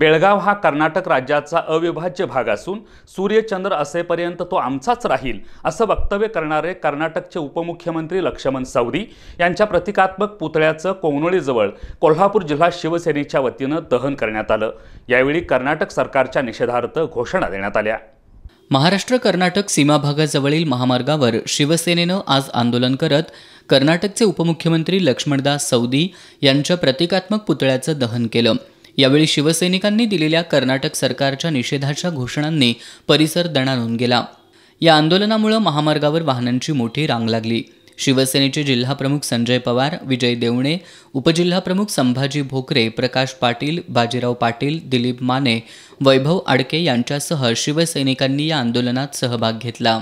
बेळगाव हा कर्नाटक राज्याचा अविभाज्य भाग असून सूर्यचंद्र असेपर्यंत तो आमचाच राहील असं वक्तव्य करणारे कर्नाटकचे उपमुख्यमंत्री लक्ष्मण सावदी यांच्या प्रतिकात्मक पुतळ्याचं कोंगणोळीजवळ कोल्हापूर जिल्हा शिवसेनेच्या वतीनं दहन करण्यात आलं यावेळी कर्नाटक सरकारच्या निषेधार्थ घोषणा देण्यात आल्या महाराष्ट्र कर्नाटक सीमाभागाजवळील महामार्गावर शिवसेनेनं आज आंदोलन करत कर्नाटकचे उपमुख्यमंत्री लक्ष्मणदास सौदी यांच्या प्रतिकात्मक पुतळ्याचं दहन केलं यावेळी शिवसैनिकांनी दिलेल्या कर्नाटक सरकारच्या निषेधाच्या घोषणांनी परिसर दणाणून गेला या आंदोलनामुळे महामार्गावर वाहनांची मोठी रांग लागली शिवसेनेचे जिल्हाप्रमुख संजय पवार विजय देवणे उपजिल्हाप्रमुख संभाजी भोकरे प्रकाश पाटील बाजीराव पाटील दिलीप माने वैभव आडके यांच्यासह शिवसैनिकांनी या आंदोलनात सहभाग घेतला